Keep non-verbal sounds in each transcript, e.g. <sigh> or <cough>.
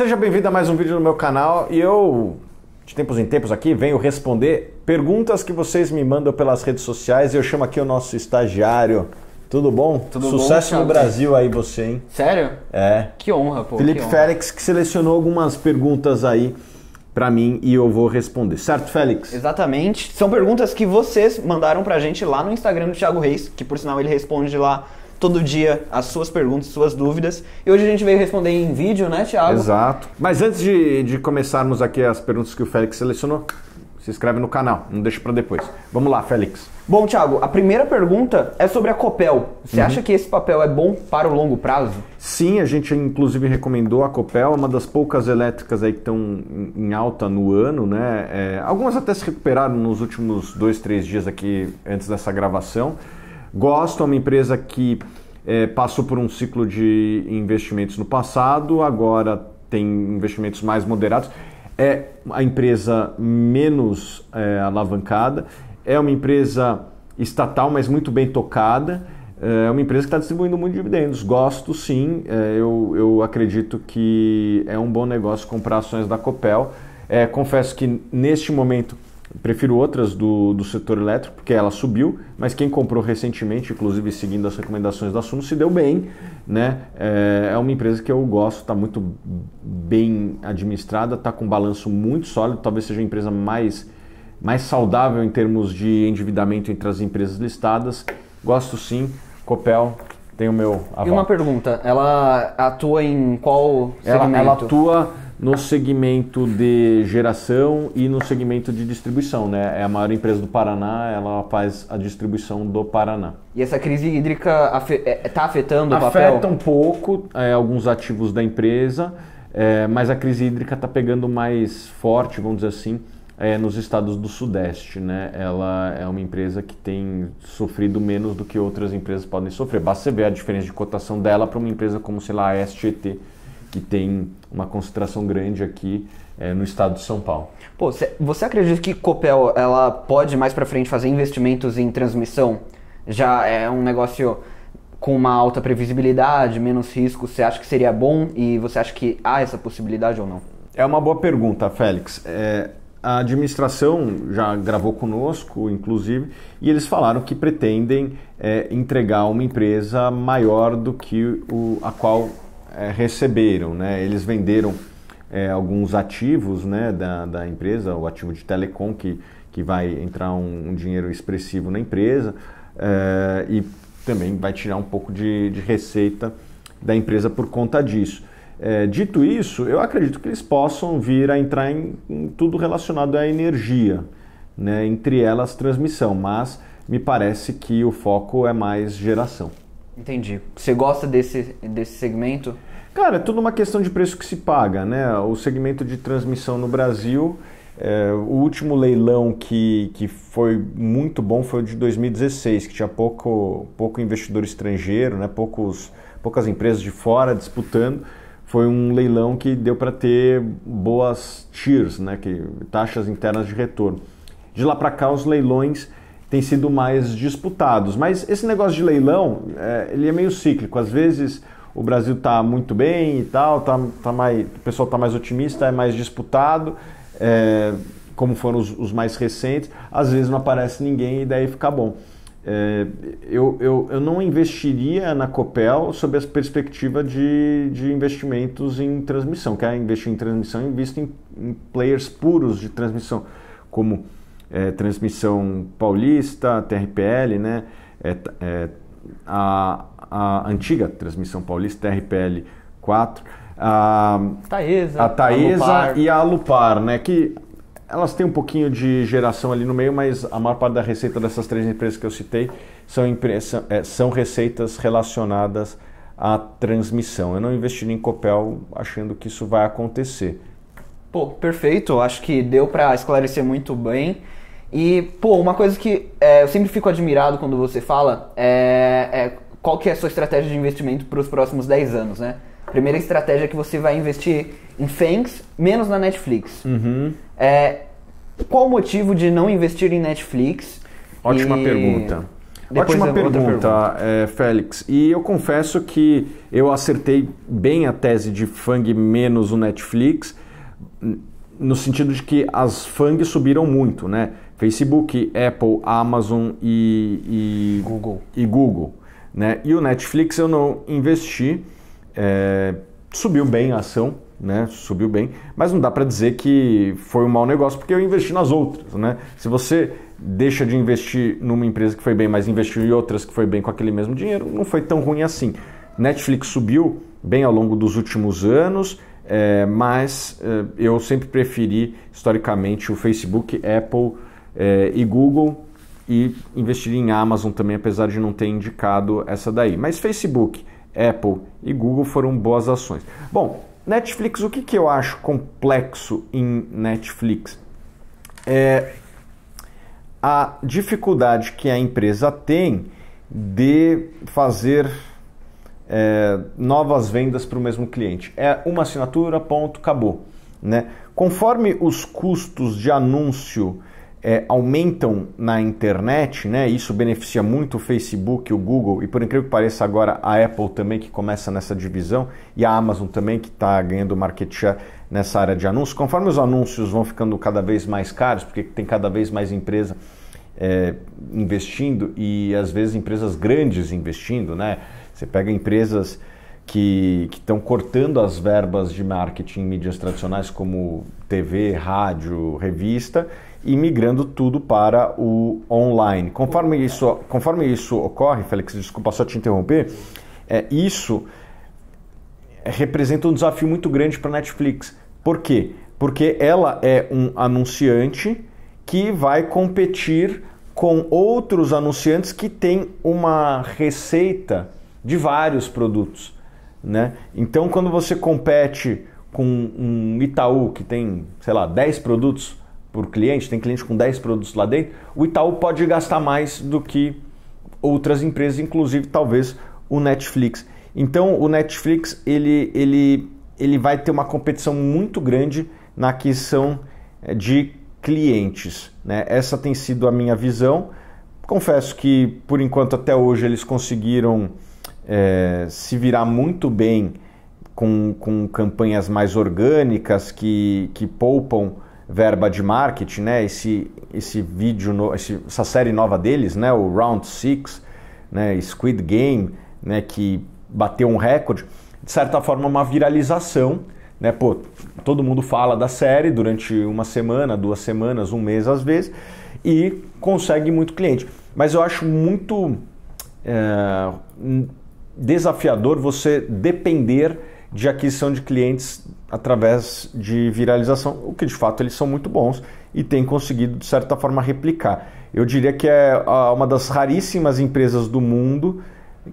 Seja bem-vindo a mais um vídeo no meu canal e eu, de tempos em tempos aqui, venho responder perguntas que vocês me mandam pelas redes sociais e eu chamo aqui o nosso estagiário. Tudo bom? Tudo Sucesso bom, no Brasil aí você, hein? Sério? É. Que honra, pô. Felipe Félix que selecionou algumas perguntas aí para mim e eu vou responder. Certo, Félix? Exatamente. São perguntas que vocês mandaram pra gente lá no Instagram do Thiago Reis, que por sinal ele responde lá todo dia as suas perguntas, suas dúvidas. E hoje a gente veio responder em vídeo, né, Thiago? Exato. Mas antes de, de começarmos aqui as perguntas que o Félix selecionou, se inscreve no canal, não deixa para depois. Vamos lá, Félix. Bom, Thiago, a primeira pergunta é sobre a Copel. Você uhum. acha que esse papel é bom para o longo prazo? Sim, a gente inclusive recomendou a Copel, é uma das poucas elétricas aí que estão em alta no ano, né? É, algumas até se recuperaram nos últimos dois, três dias aqui antes dessa gravação gosto, é uma empresa que é, passou por um ciclo de investimentos no passado, agora tem investimentos mais moderados. É a empresa menos é, alavancada, é uma empresa estatal, mas muito bem tocada. É, é uma empresa que está distribuindo muito dividendos. Gosto sim, é, eu, eu acredito que é um bom negócio comprar ações da Copel. É, confesso que neste momento Prefiro outras do, do setor elétrico, porque ela subiu, mas quem comprou recentemente, inclusive seguindo as recomendações do assunto, se deu bem. Né? É, é uma empresa que eu gosto, está muito bem administrada, está com um balanço muito sólido, talvez seja a empresa mais, mais saudável em termos de endividamento entre as empresas listadas. Gosto sim, Copel, tem o meu aval. E uma pergunta, ela atua em qual segmento? Ela, ela atua no segmento de geração e no segmento de distribuição, né? É a maior empresa do Paraná, ela faz a distribuição do Paraná. E essa crise hídrica está é, é, afetando Afeta o papel? Afeta um pouco é, alguns ativos da empresa, é, mas a crise hídrica está pegando mais forte, vamos dizer assim, é, nos estados do Sudeste, né? Ela é uma empresa que tem sofrido menos do que outras empresas podem sofrer. Basta você ver a diferença de cotação dela para uma empresa como, sei lá, a STT, que tem uma concentração grande aqui é, no estado de São Paulo. Pô, cê, você acredita que Copel ela pode mais para frente fazer investimentos em transmissão? Já é um negócio com uma alta previsibilidade, menos risco, você acha que seria bom e você acha que há essa possibilidade ou não? É uma boa pergunta, Félix. É, a administração já gravou conosco, inclusive, e eles falaram que pretendem é, entregar uma empresa maior do que o, a qual é, receberam, né? Eles venderam é, alguns ativos né, da, da empresa, o ativo de telecom, que, que vai entrar um, um dinheiro expressivo na empresa é, e também vai tirar um pouco de, de receita da empresa por conta disso. É, dito isso, eu acredito que eles possam vir a entrar em, em tudo relacionado à energia, né, entre elas transmissão, mas me parece que o foco é mais geração. Entendi. Você gosta desse, desse segmento? Cara, é tudo uma questão de preço que se paga, né? O segmento de transmissão no Brasil, é, o último leilão que, que foi muito bom foi o de 2016, que tinha pouco, pouco investidor estrangeiro, né? Poucos, poucas empresas de fora disputando. Foi um leilão que deu para ter boas tiers, né? Que, taxas internas de retorno. De lá para cá, os leilões têm sido mais disputados. Mas esse negócio de leilão, é, ele é meio cíclico. Às vezes o Brasil está muito bem e tal, tá, tá mais, o pessoal está mais otimista, é mais disputado, é, como foram os, os, mais recentes. Às vezes não aparece ninguém e daí fica bom. É, eu, eu, eu não investiria na Copel sob a perspectiva de, de investimentos em transmissão. Quer investir em transmissão, invista em, em players puros de transmissão, como é, transmissão paulista, TRPL, né? É, é, a, a, antiga transmissão paulista, TRPL 4, a Taesa, a Taesa e a Alupar, né? Que elas têm um pouquinho de geração ali no meio, mas a maior parte da receita dessas três empresas que eu citei são, empresa, é, são receitas relacionadas à transmissão. Eu não investi em Copel achando que isso vai acontecer. Pô, perfeito. Acho que deu para esclarecer muito bem. E, pô, uma coisa que é, eu sempre fico admirado quando você fala é, é qual que é a sua estratégia de investimento para os próximos 10 anos, né? Primeira estratégia é que você vai investir em FANGs, menos na Netflix. Uhum. É, qual o motivo de não investir em Netflix? Ótima e... pergunta. Depois Ótima pergunta, pergunta. É, Félix. E eu confesso que eu acertei bem a tese de FANG menos o Netflix, no sentido de que as FANGs subiram muito, né? Facebook, Apple, Amazon e, e Google. E, Google né? e o Netflix eu não investi, é, subiu bem a ação, né? subiu bem, mas não dá para dizer que foi um mau negócio porque eu investi nas outras. Né? Se você deixa de investir numa empresa que foi bem, mas investiu em outras que foi bem com aquele mesmo dinheiro, não foi tão ruim assim. Netflix subiu bem ao longo dos últimos anos, é, mas é, eu sempre preferi historicamente o Facebook, Apple, é, e Google e investir em Amazon também, apesar de não ter indicado essa daí. Mas Facebook, Apple e Google foram boas ações. Bom, Netflix, o que, que eu acho complexo em Netflix? É a dificuldade que a empresa tem de fazer é, novas vendas para o mesmo cliente. É uma assinatura, ponto, acabou. Né? Conforme os custos de anúncio é, aumentam na internet, né? Isso beneficia muito o Facebook, o Google e por incrível que pareça agora a Apple também que começa nessa divisão e a Amazon também que está ganhando market share nessa área de anúncios. Conforme os anúncios vão ficando cada vez mais caros, porque tem cada vez mais empresa é, investindo e às vezes empresas grandes investindo, né? Você pega empresas que estão cortando as verbas de marketing em mídias tradicionais como TV, rádio, revista e migrando tudo para o online. Conforme isso, conforme isso ocorre, Félix, desculpa só te interromper, é, isso representa um desafio muito grande para a Netflix. Por quê? Porque ela é um anunciante que vai competir com outros anunciantes que têm uma receita de vários produtos. Né? Então, quando você compete com um Itaú que tem, sei lá, 10 produtos, por cliente, tem cliente com 10 produtos lá dentro, o Itaú pode gastar mais do que outras empresas, inclusive talvez o Netflix. Então o Netflix ele, ele, ele vai ter uma competição muito grande na aquisição eh, de clientes. Né? Essa tem sido a minha visão. Confesso que por enquanto até hoje eles conseguiram é, se virar muito bem com, com campanhas mais orgânicas que, que poupam verba de marketing, né? Esse, esse vídeo, no, esse, essa série nova deles, né? O Round 6, né? Squid Game, né? Que bateu um recorde. De certa forma, uma viralização, né? Pô, todo mundo fala da série durante uma semana, duas semanas, um mês às vezes e consegue muito cliente. Mas eu acho muito é, desafiador você depender de aquisição de clientes através de viralização, o que de fato eles são muito bons e têm conseguido de certa forma replicar. Eu diria que é uma das raríssimas empresas do mundo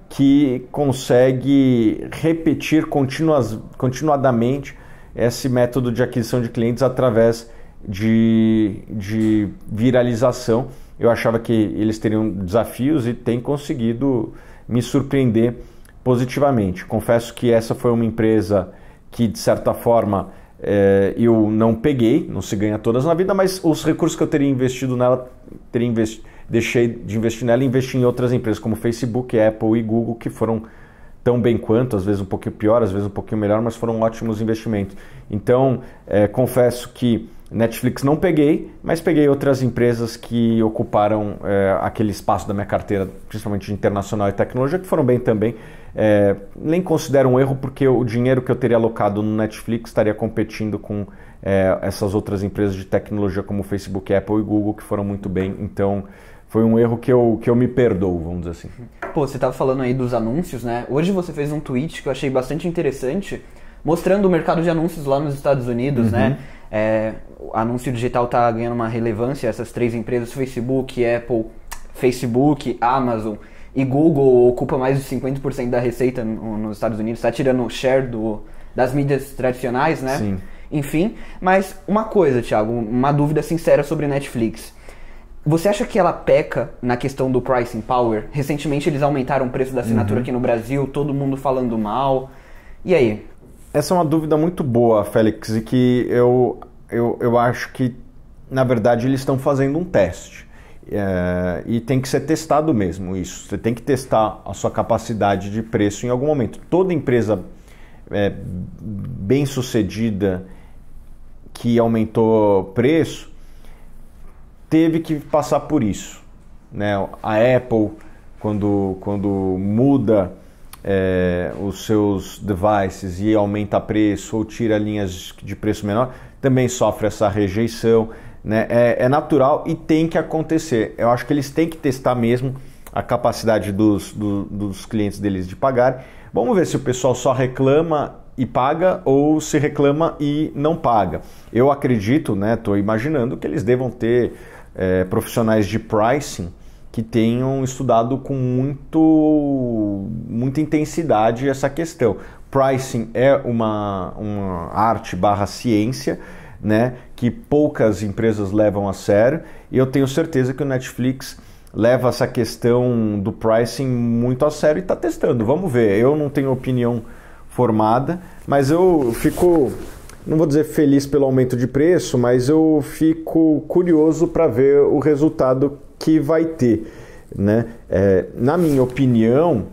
que consegue repetir continuas, continuadamente esse método de aquisição de clientes através de, de viralização. Eu achava que eles teriam desafios e têm conseguido me surpreender positivamente. Confesso que essa foi uma empresa que, de certa forma, é, eu não peguei, não se ganha todas na vida, mas os recursos que eu teria investido nela, teria investi deixei de investir nela e investi em outras empresas como Facebook, Apple e Google, que foram tão bem quanto, às vezes um pouquinho pior, às vezes um pouquinho melhor, mas foram ótimos investimentos. Então, é, confesso que Netflix não peguei, mas peguei outras empresas que ocuparam é, aquele espaço da minha carteira, principalmente internacional e tecnologia, que foram bem também. É, nem considero um erro porque o dinheiro que eu teria alocado no Netflix estaria competindo com é, essas outras empresas de tecnologia como Facebook, Apple e Google que foram muito bem. Então foi um erro que eu, que eu me perdoo, vamos dizer assim. Pô, você estava falando aí dos anúncios, né? Hoje você fez um tweet que eu achei bastante interessante, mostrando o mercado de anúncios lá nos Estados Unidos, né? uhum. né? É, o anúncio digital está ganhando uma relevância, essas três empresas, Facebook, Apple, Facebook, Amazon e Google ocupa mais de 50% da receita nos Estados Unidos, está tirando o share do, das mídias tradicionais, né? Sim. Enfim, mas uma coisa, Thiago, uma dúvida sincera sobre Netflix. Você acha que ela peca na questão do pricing power? Recentemente eles aumentaram o preço da assinatura uhum. aqui no Brasil, todo mundo falando mal. E aí? Essa é uma dúvida muito boa, Félix, e que eu, eu, eu acho que, na verdade, eles estão fazendo um teste. É, e tem que ser testado mesmo isso. Você tem que testar a sua capacidade de preço em algum momento. Toda empresa é, bem sucedida que aumentou preço teve que passar por isso. Né? A Apple, quando, quando muda é, os seus devices e aumenta preço ou tira linhas de preço menor, também sofre essa rejeição né? É, é, natural e tem que acontecer. Eu acho que eles têm que testar mesmo a capacidade dos, do, dos clientes deles de pagar. Vamos ver se o pessoal só reclama e paga ou se reclama e não paga. Eu acredito, né? Estou imaginando que eles devam ter é, profissionais de pricing que tenham estudado com muito, muita intensidade essa questão. Pricing é uma, uma arte barra ciência, né? que poucas empresas levam a sério, e eu tenho certeza que o Netflix leva essa questão do pricing muito a sério e está testando. Vamos ver. Eu não tenho opinião formada, mas eu fico, não vou dizer feliz pelo aumento de preço, mas eu fico curioso para ver o resultado que vai ter. Né? É, na minha opinião,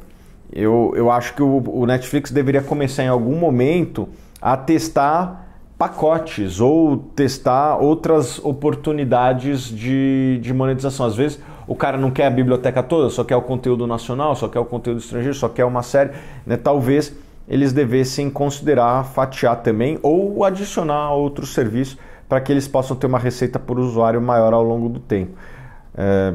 eu, eu acho que o, o Netflix deveria começar em algum momento a testar pacotes ou testar outras oportunidades de, de monetização. Às vezes o cara não quer a biblioteca toda, só quer o conteúdo nacional, só quer o conteúdo estrangeiro, só quer uma série. Né? Talvez eles devessem considerar fatiar também ou adicionar outros serviços para que eles possam ter uma receita por usuário maior ao longo do tempo. É,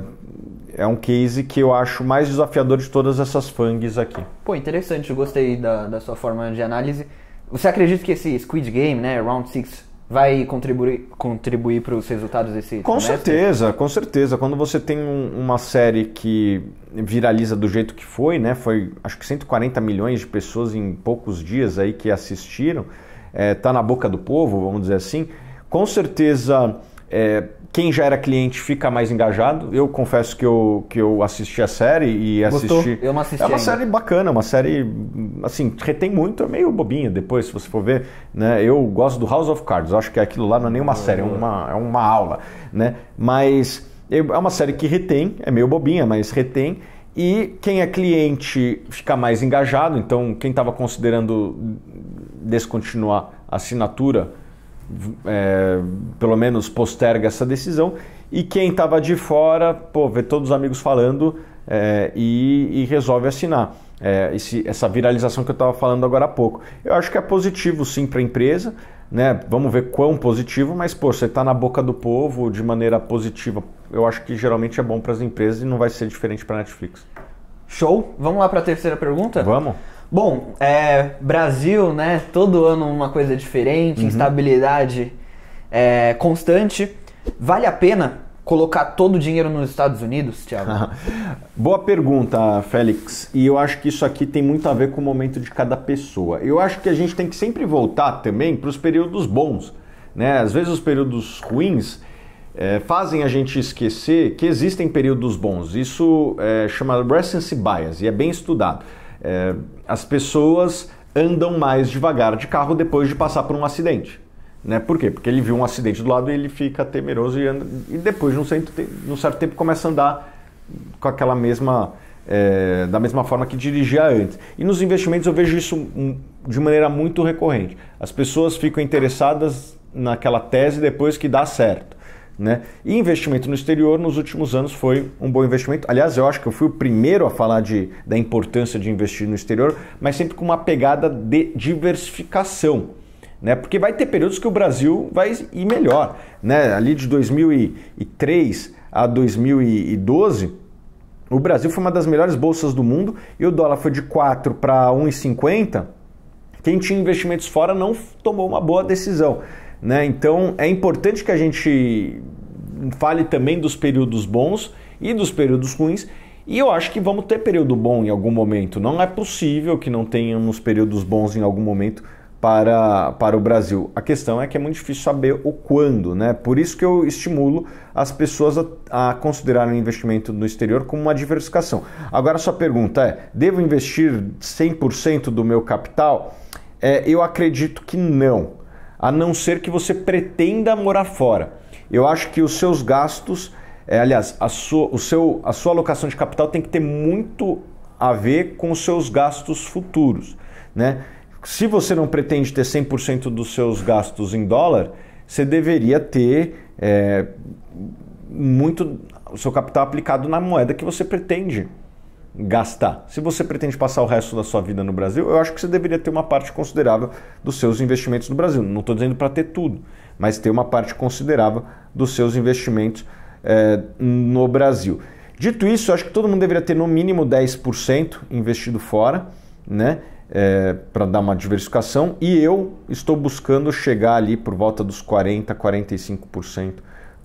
é um case que eu acho mais desafiador de todas essas fangs aqui. Pô, interessante, gostei da, da sua forma de análise. Você acredita que esse Squid Game, né, Round 6, vai contribuir contribuir para os resultados desse Com semestre? certeza, com certeza. Quando você tem um, uma série que viraliza do jeito que foi, né, foi acho que 140 milhões de pessoas em poucos dias aí que assistiram, é, tá na boca do povo, vamos dizer assim. Com certeza é, quem já era cliente fica mais engajado. Eu confesso que eu, que eu assisti a série e assisti. Gostou? Eu não assisti. É uma ainda. série bacana, uma série assim, retém muito, é meio bobinha depois, se você for ver. Né? Eu gosto do House of Cards, acho que aquilo lá não é nenhuma série, é uma, é uma aula. Né? Mas é uma série que retém, é meio bobinha, mas retém. E quem é cliente fica mais engajado, então quem estava considerando descontinuar a assinatura é, pelo menos posterga essa decisão. E quem estava de fora, pô, vê todos os amigos falando é, e, e, resolve assinar. É, esse, essa viralização que eu estava falando agora há pouco. Eu acho que é positivo sim para a empresa, né? Vamos ver quão positivo, mas pô, você está na boca do povo de maneira positiva. Eu acho que geralmente é bom para as empresas e não vai ser diferente para a Netflix. Show? Vamos lá para a terceira pergunta? Vamos. Bom, é, Brasil, né? Todo ano uma coisa diferente, uhum. instabilidade é, constante. Vale a pena colocar todo o dinheiro nos Estados Unidos, Thiago? <laughs> Boa pergunta, Félix. E eu acho que isso aqui tem muito a ver com o momento de cada pessoa. Eu acho que a gente tem que sempre voltar também para os períodos bons. Né? Às vezes os períodos ruins é, fazem a gente esquecer que existem períodos bons. Isso é chamado recency bias e é bem estudado. É, as pessoas andam mais devagar de carro depois de passar por um acidente. Né? Por quê? Porque ele viu um acidente do lado e ele fica temeroso e, anda, e depois, num certo, tempo, certo tempo, começa a andar com aquela mesma. É, da mesma forma que dirigia antes. E nos investimentos eu vejo isso hum, de maneira muito recorrente. As pessoas ficam interessadas naquela tese depois que dá certo. Né? E investimento no exterior nos últimos anos foi um bom investimento. Aliás, eu acho que eu fui o primeiro a falar de, da importância de investir no exterior, mas sempre com uma pegada de diversificação. Né? Porque vai ter períodos que o Brasil vai ir melhor. Né? Ali de 2003 a 2012, o Brasil foi uma das melhores bolsas do mundo e o dólar foi de 4 para 1,50. Quem tinha investimentos fora não tomou uma boa decisão. Né? Então é importante que a gente fale também dos períodos bons e dos períodos ruins. E eu acho que vamos ter período bom em algum momento. Não é possível que não tenhamos períodos bons em algum momento para, para o Brasil. A questão é que é muito difícil saber o quando, né? Por isso que eu estimulo as pessoas a, a considerarem o investimento no exterior como uma diversificação. Agora, sua pergunta é: devo investir 100% do meu capital? É, eu acredito que não a não ser que você pretenda morar fora. Eu acho que os seus gastos, é, aliás, a sua, o seu, a sua alocação de capital tem que ter muito a ver com os seus gastos futuros. Né? Se você não pretende ter 100% dos seus gastos em dólar, você deveria ter é, muito o seu capital aplicado na moeda que você pretende gastar. Se você pretende passar o resto da sua vida no Brasil, eu acho que você deveria ter uma parte considerável dos seus investimentos no Brasil. Não estou dizendo para ter tudo, mas ter uma parte considerável dos seus investimentos é, no Brasil. Dito isso, eu acho que todo mundo deveria ter no mínimo 10% investido fora, né? É, eh, para dar uma diversificação e eu estou buscando chegar ali por volta dos 40, 45%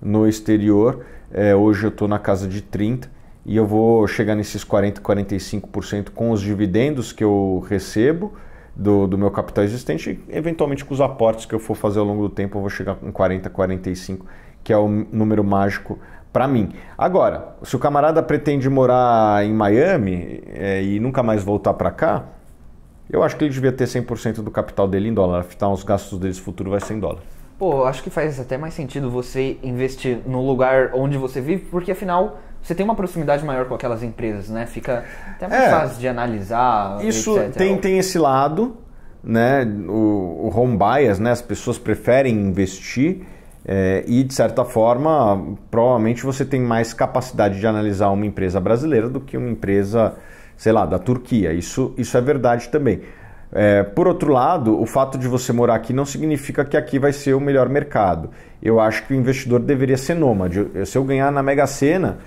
no exterior. É, hoje eu estou na casa de 30, e eu vou chegar nesses 40, 45% com os dividendos que eu recebo do, do meu capital existente, e eventualmente com os aportes que eu for fazer ao longo do tempo, eu vou chegar com 40, 45, que é o número mágico para mim. Agora, se o camarada pretende morar em Miami é, e nunca mais voltar para cá, eu acho que ele devia ter 100% do capital dele em dólar, afinal os gastos no futuro vai ser em dólar. Pô, acho que faz até mais sentido você investir no lugar onde você vive, porque afinal você tem uma proximidade maior com aquelas empresas, né? Fica até mais é, fácil de analisar. Isso etc. Tem, tem esse lado, né? O, o home bias, né? As pessoas preferem investir é, e, de certa forma, provavelmente você tem mais capacidade de analisar uma empresa brasileira do que uma empresa, sei lá, da Turquia. Isso, isso é verdade também. É, por outro lado, o fato de você morar aqui não significa que aqui vai ser o melhor mercado. Eu acho que o investidor deveria ser nômade. Se eu ganhar na Mega Sena,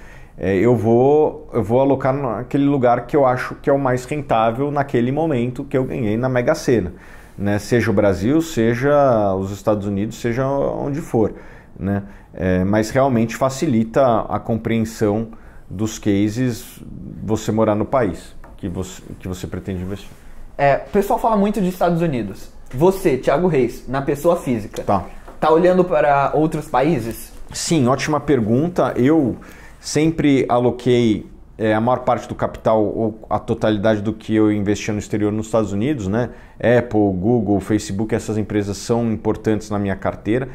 é, eu, vou, eu vou alocar naquele lugar que eu acho que é o mais rentável naquele momento que eu ganhei na Mega Sena. Né? Seja o Brasil, seja os Estados Unidos, seja onde for. Né? É, mas realmente facilita a compreensão dos cases você morar no país que você, que você pretende investir. É, o pessoal fala muito de Estados Unidos. Você, Thiago Reis, na pessoa física, tá, tá olhando para outros países? Sim, ótima pergunta. Eu Sempre aloquei é, a maior parte do capital ou a totalidade do que eu investi no exterior nos Estados Unidos, né? Apple, Google, Facebook, essas empresas são importantes na minha carteira.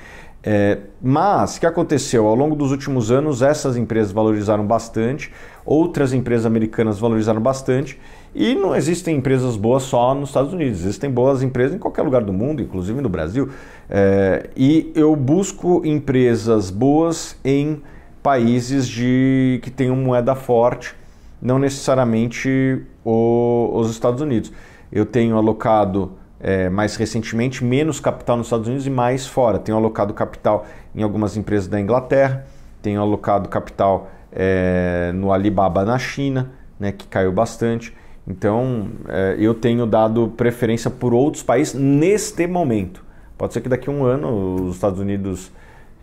É, mas o que aconteceu? Ao longo dos últimos anos, essas empresas valorizaram bastante, outras empresas americanas valorizaram bastante, e não existem empresas boas só nos Estados Unidos, existem boas empresas em qualquer lugar do mundo, inclusive no Brasil. É, e eu busco empresas boas em países de que uma moeda forte, não necessariamente o, os Estados Unidos. Eu tenho alocado é, mais recentemente menos capital nos Estados Unidos e mais fora. Tenho alocado capital em algumas empresas da Inglaterra, tenho alocado capital é, no Alibaba na China, né, que caiu bastante. Então é, eu tenho dado preferência por outros países neste momento. Pode ser que daqui a um ano os Estados Unidos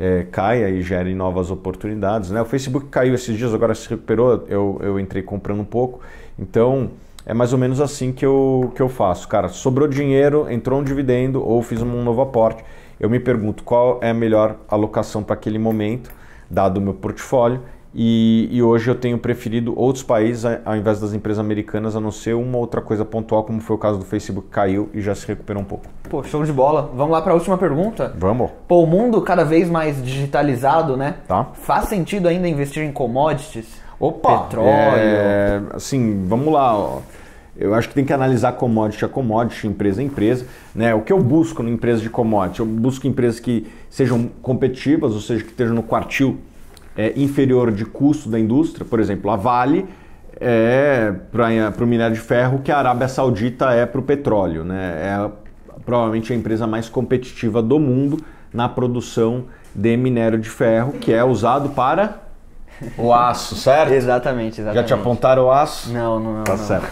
é, caia e gere novas oportunidades. Né? O Facebook caiu esses dias, agora se recuperou, eu, eu entrei comprando um pouco. Então é mais ou menos assim que eu, que eu faço. Cara, sobrou dinheiro, entrou um dividendo ou fiz um novo aporte. Eu me pergunto qual é a melhor alocação para aquele momento, dado o meu portfólio, e, e, hoje eu tenho preferido outros países ao invés das empresas americanas, a não ser uma outra coisa pontual, como foi o caso do Facebook, que caiu e já se recuperou um pouco. Pô, show de bola. Vamos lá para a última pergunta? Vamos. Pô, o mundo cada vez mais digitalizado, né? Tá. Faz sentido ainda investir em commodities? Opa! Petróleo? É, assim, vamos lá. Ó. Eu acho que tem que analisar commodity a commodity, empresa a empresa. Né? O que eu busco em empresa de commodity? Eu busco empresas que sejam competitivas, ou seja, que estejam no quartil é, inferior de custo da indústria, por exemplo, a Vale é para o minério de ferro que a Arábia Saudita é para o petróleo. Né? É provavelmente a empresa mais competitiva do mundo na produção de minério de ferro, que é usado para o aço, certo? exatamente, exatamente. Já te apontaram o aço? Não, não, não. Tá não. certo.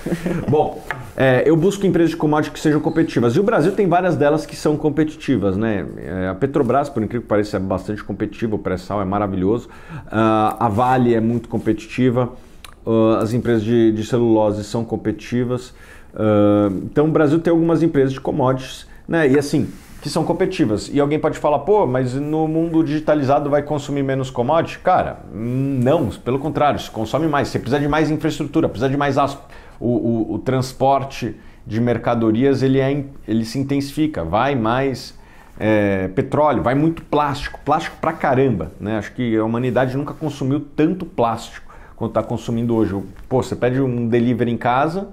Bom, é, eu busco empresas de commodities que sejam competitivas. E o Brasil tem várias delas que são competitivas, né? É, a Petrobras, por incrível que pareça, é bastante competitiva, o pré-sal é maravilhoso. Uh, a Vale é muito competitiva. Uh, as empresas de, de, celulose são competitivas. Uh, então o Brasil tem algumas empresas de commodities, né? E assim, que são competitivas. E alguém pode falar, pô, mas no mundo digitalizado vai consumir menos commodity? Cara, não, pelo contrário, se consome mais. Você precisa de mais infraestrutura, precisa de mais o, o, o, transporte de mercadorias, ele, é, ele se intensifica, vai mais é, petróleo, vai muito plástico, plástico pra caramba. Né? Acho que a humanidade nunca consumiu tanto plástico quanto está consumindo hoje. Pô, você pede um delivery em casa,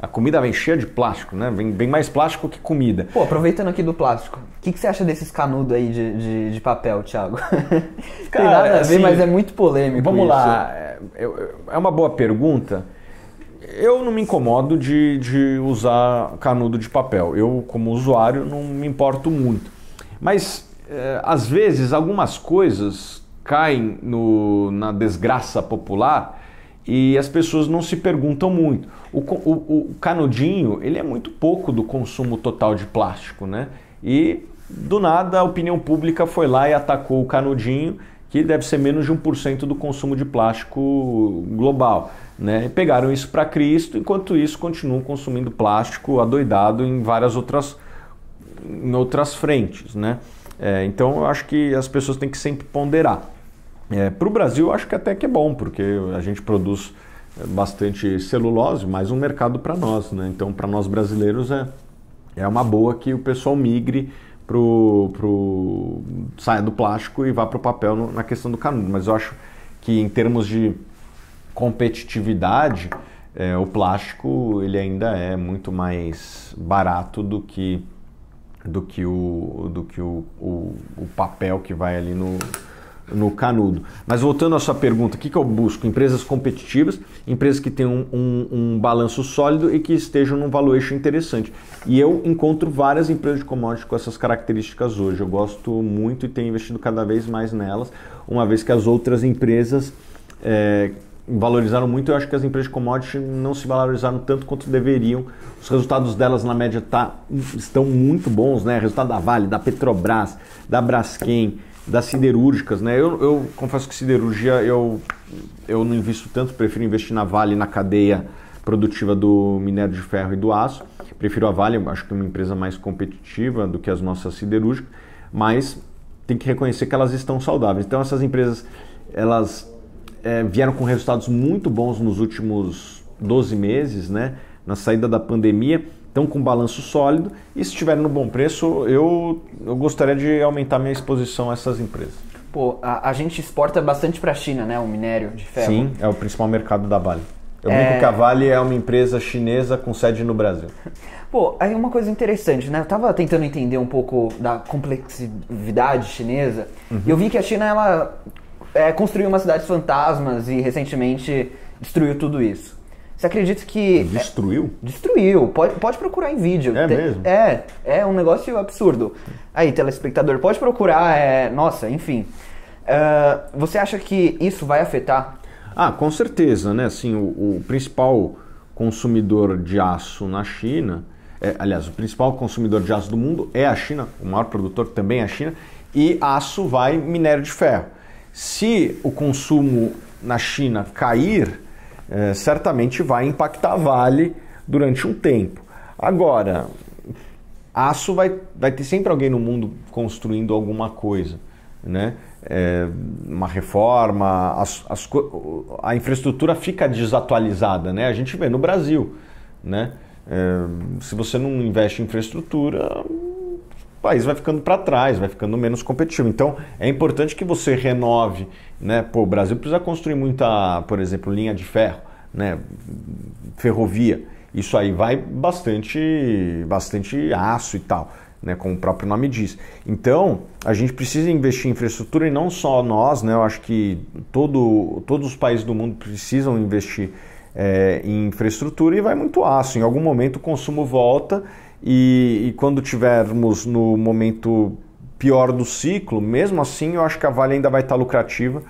a comida vem cheia de plástico, né? Vem, mais plástico que comida. Pô, aproveitando aqui do plástico, o que, que você acha desses canudos aí de, de, de papel, Thiago? <laughs> Tem nada a ver, mas assim, é muito polêmico. Vamos isso. lá, é, é uma boa pergunta. Eu não me incomodo de, de usar canudo de papel. Eu, como usuário, não me importo muito. Mas, é, às vezes, algumas coisas caem no, na desgraça popular e as pessoas não se perguntam muito. O, o, o, canudinho ele é muito pouco do consumo total de plástico, né? E do nada a opinião pública foi lá e atacou o canudinho, que deve ser menos de 1% do consumo de plástico global. Né? E pegaram isso para Cristo, enquanto isso continuam consumindo plástico adoidado em várias outras, em outras frentes. Né? É, então eu acho que as pessoas têm que sempre ponderar. É, Para o Brasil, acho que até que é bom, porque a gente produz é, bastante celulose, mais um mercado para nós, né? Então, para nós brasileiros é, é uma boa que o pessoal migre para pro saia do plástico e vá para o papel no, na questão do canudo. Mas eu acho que em termos de competitividade, é, o plástico ele ainda é muito mais barato do que do que o do que o, o, o papel que vai ali no no canudo. Mas voltando à sua pergunta, o que, que eu busco? Empresas competitivas, empresas que tenham um, um, um balanço sólido e que estejam num valuation interessante. E eu encontro várias empresas de commodities com essas características hoje. Eu gosto muito e tenho investido cada vez mais nelas, uma vez que as outras empresas. É, valorizaram muito, eu acho que as empresas de commodity não se valorizaram tanto quanto deveriam. Os resultados delas na média tá, estão muito bons, né? Resultado da Vale, da Petrobras, da Braskem, das siderúrgicas, né? Eu, eu, confesso que siderurgia eu, eu não invisto tanto, prefiro investir na Vale, na cadeia produtiva do minério de ferro e do aço. Prefiro a Vale, acho que é uma empresa mais competitiva do que as nossas siderúrgicas, mas tem que reconhecer que elas estão saudáveis. Então essas empresas, elas é, vieram com resultados muito bons nos últimos 12 meses, né? Na saída da pandemia estão com balanço sólido e se estiverem no bom preço, eu, eu gostaria de aumentar minha exposição a essas empresas. Pô, a, a gente exporta bastante para a China, né, o minério de ferro. Sim, é o principal mercado da Vale. Eu é... que a Vale é uma empresa chinesa com sede no Brasil. <laughs> Pô, aí uma coisa interessante, né? Eu tava tentando entender um pouco da complexidade chinesa uhum. e eu vi que a China, ela é, construiu uma cidade fantasmas e recentemente destruiu tudo isso. Você acredita que. É, destruiu? É, destruiu. Pode, pode procurar em vídeo. É mesmo? É, é um negócio absurdo. Aí, telespectador, pode procurar. É, nossa, enfim. Uh, você acha que isso vai afetar? Ah, com certeza, né? Assim, o, o principal consumidor de aço na China. É, aliás, o principal consumidor de aço do mundo é a China, o maior produtor também é a China, e aço vai minério de ferro. Se o consumo na China cair, é, certamente vai impactar a Vale durante um tempo. Agora, aço vai, vai ter sempre alguém no mundo construindo alguma coisa, né? É, uma reforma, as, as, a infraestrutura fica desatualizada, né? A gente vê no Brasil, né? É, se você não investe em infraestrutura, país vai ficando para trás, vai ficando menos competitivo. Então, é importante que você renove. Né? Pô, o Brasil precisa construir muita, por exemplo, linha de ferro, né? ferrovia. Isso aí vai bastante, bastante aço e tal. Né, como o próprio nome diz. Então, a gente precisa investir em infraestrutura e não só nós, né, eu acho que todo, todos os países do mundo precisam investir é, em infraestrutura e vai muito aço. Em algum momento o consumo volta e, e quando tivermos no momento pior do ciclo, mesmo assim eu acho que a Vale ainda vai estar lucrativa,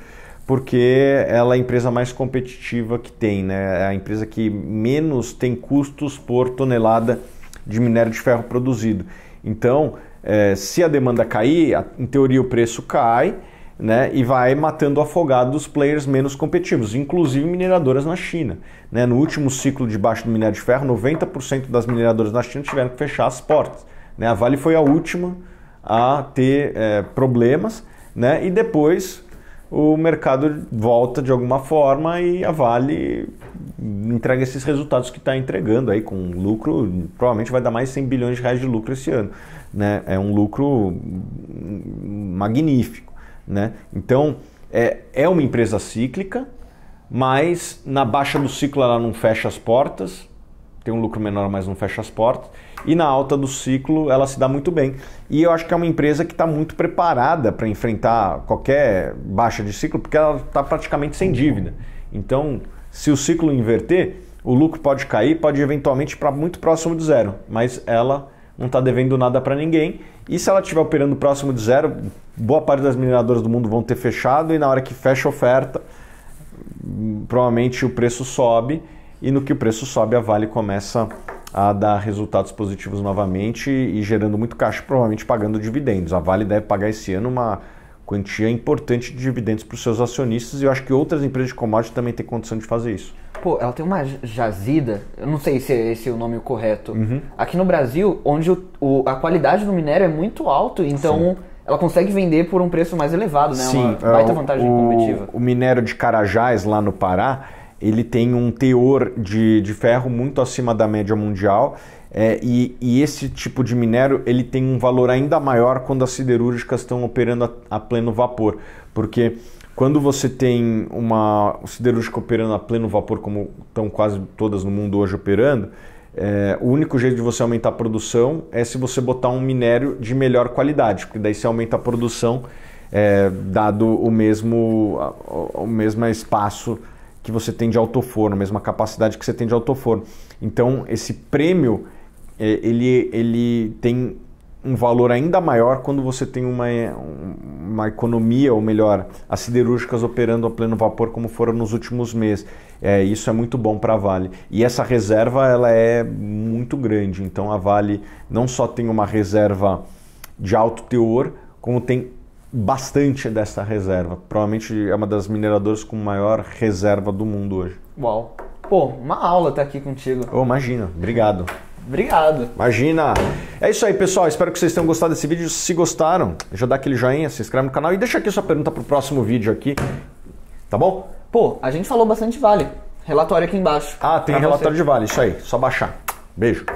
porque ela é a empresa mais competitiva que tem, né? É a empresa que menos tem custos por tonelada de minério de ferro produzido. Então, é, se a demanda cair, em teoria o preço cai né, e vai matando afogado os players menos competitivos, inclusive mineradoras na China. Né? No último ciclo de baixo do minério de ferro, 90% das mineradoras na China tiveram que fechar as portas. Né? A Vale foi a última a ter é, problemas né? e depois o mercado volta de alguma forma e a Vale entrega esses resultados que está entregando aí com lucro, provavelmente vai dar mais 100 bilhões de reais de lucro esse ano. Né? É um lucro magnífico. Né? Então, é, é uma empresa cíclica, mas na baixa do ciclo ela não fecha as portas, tem um lucro menor, mas não fecha as portas, e na alta do ciclo ela se dá muito bem. E eu acho que é uma empresa que está muito preparada para enfrentar qualquer baixa de ciclo, porque ela está praticamente sem dívida. Então, se o ciclo inverter, o lucro pode cair, pode eventualmente para muito próximo de zero, mas ela não está devendo nada para ninguém e se ela estiver operando próximo de zero, boa parte das mineradoras do mundo vão ter fechado e na hora que fecha a oferta, provavelmente o preço sobe e no que o preço sobe a Vale começa a dar resultados positivos novamente e gerando muito caixa, provavelmente pagando dividendos. A Vale deve pagar esse ano uma quantia importante de dividendos para os seus acionistas e eu acho que outras empresas de commodities também têm condição de fazer isso pô, ela tem uma jazida, eu não sei se é esse o nome correto, uhum. aqui no Brasil, onde o, o, a qualidade do minério é muito alto, então Sim. ela consegue vender por um preço mais elevado, né? Sim, uma é, baita vantagem o, competitiva. O minério de Carajás, lá no Pará, ele tem um teor de, de ferro muito acima da média mundial. É, e, e, esse tipo de minério ele tem um valor ainda maior quando as siderúrgicas estão operando a, a pleno vapor, porque quando você tem uma siderúrgica operando a pleno vapor, como estão quase todas no mundo hoje operando, é, o único jeito de você aumentar a produção é se você botar um minério de melhor qualidade, porque daí você aumenta a produção, é, dado o mesmo, o mesmo espaço que você tem de autoforno, a mesma capacidade que você tem de autoforno. Então, esse prêmio, eh, ele, ele tem um valor ainda maior quando você tem uma, uma economia, ou melhor, as siderúrgicas operando a pleno vapor como foram nos últimos meses. É, isso é muito bom para a Vale. E essa reserva ela é muito grande. Então a Vale não só tem uma reserva de alto teor, como tem bastante dessa reserva. Provavelmente é uma das mineradoras com maior reserva do mundo hoje. Uau! Pô, uma aula estar tá aqui contigo. Oh, imagina, obrigado. Obrigado. Imagina. É isso aí, pessoal. Espero que vocês tenham gostado desse vídeo. Se gostaram, já dá aquele joinha, se inscreve no canal e deixa aqui sua pergunta pro próximo vídeo aqui. Tá bom? Pô, a gente falou bastante Vale. Relatório aqui embaixo. Ah, tem relatório você. de Vale, isso aí. Só baixar. Beijo.